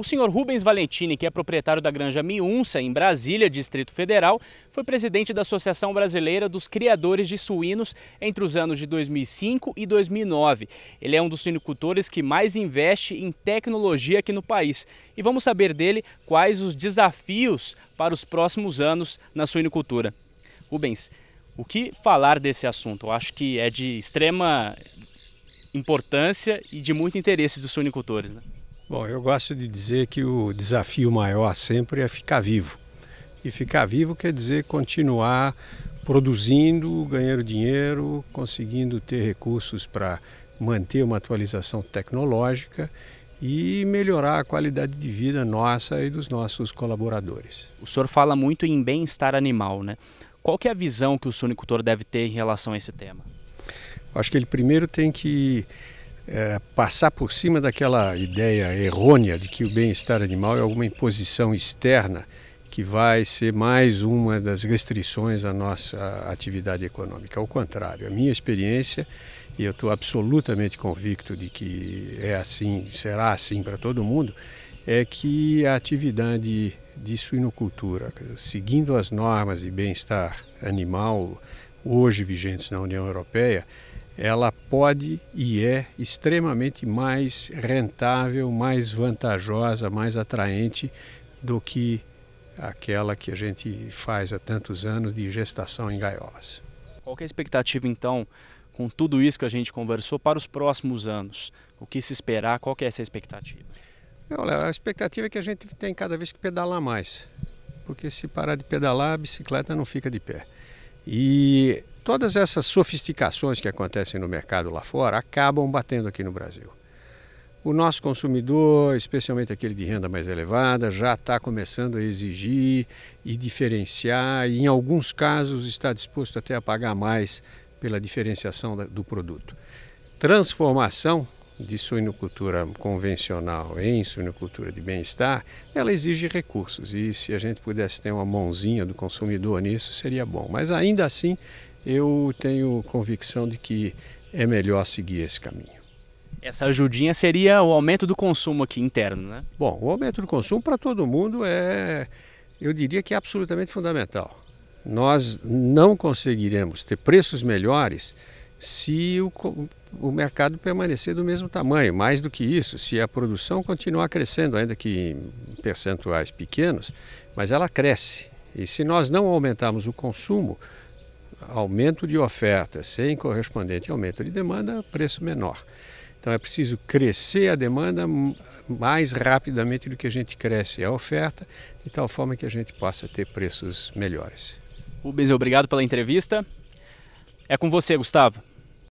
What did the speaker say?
O senhor Rubens Valentini, que é proprietário da Granja Miunça em Brasília, Distrito Federal, foi presidente da Associação Brasileira dos Criadores de Suínos entre os anos de 2005 e 2009. Ele é um dos suinicultores que mais investe em tecnologia aqui no país. E vamos saber dele quais os desafios para os próximos anos na suinicultura. Rubens, o que falar desse assunto? Eu acho que é de extrema importância e de muito interesse dos suinicultores. Né? Bom, eu gosto de dizer que o desafio maior sempre é ficar vivo. E ficar vivo quer dizer continuar produzindo, ganhando dinheiro, conseguindo ter recursos para manter uma atualização tecnológica e melhorar a qualidade de vida nossa e dos nossos colaboradores. O senhor fala muito em bem-estar animal, né? Qual é a visão que o sonicultor deve ter em relação a esse tema? Acho que ele primeiro tem que é, passar por cima daquela ideia errônea de que o bem-estar animal é alguma imposição externa que vai ser mais uma das restrições à nossa atividade econômica. Ao contrário, a minha experiência, e eu estou absolutamente convicto de que é assim, será assim para todo mundo, é que a atividade de suinocultura, seguindo as normas de bem-estar animal hoje vigentes na União Europeia, ela pode e é extremamente mais rentável, mais vantajosa, mais atraente do que aquela que a gente faz há tantos anos de gestação em gaiolas. Qual é a expectativa então com tudo isso que a gente conversou para os próximos anos? O que se esperar? Qual é essa expectativa? Olha, a expectativa é que a gente tem cada vez que pedalar mais, porque se parar de pedalar a bicicleta não fica de pé. E Todas essas sofisticações que acontecem no mercado lá fora acabam batendo aqui no Brasil. O nosso consumidor, especialmente aquele de renda mais elevada, já está começando a exigir e diferenciar, e em alguns casos está disposto até a pagar mais pela diferenciação do produto. Transformação de suinocultura convencional em suinocultura de bem-estar, ela exige recursos e se a gente pudesse ter uma mãozinha do consumidor nisso seria bom, mas ainda assim eu tenho convicção de que é melhor seguir esse caminho. Essa ajudinha seria o aumento do consumo aqui interno, né? Bom, o aumento do consumo para todo mundo é, eu diria que é absolutamente fundamental. Nós não conseguiremos ter preços melhores se o, o mercado permanecer do mesmo tamanho. Mais do que isso, se a produção continuar crescendo, ainda que em percentuais pequenos, mas ela cresce. E se nós não aumentarmos o consumo, aumento de oferta sem correspondente aumento de demanda, preço menor. Então é preciso crescer a demanda mais rapidamente do que a gente cresce a oferta, de tal forma que a gente possa ter preços melhores. Rubens, obrigado pela entrevista. É com você, Gustavo.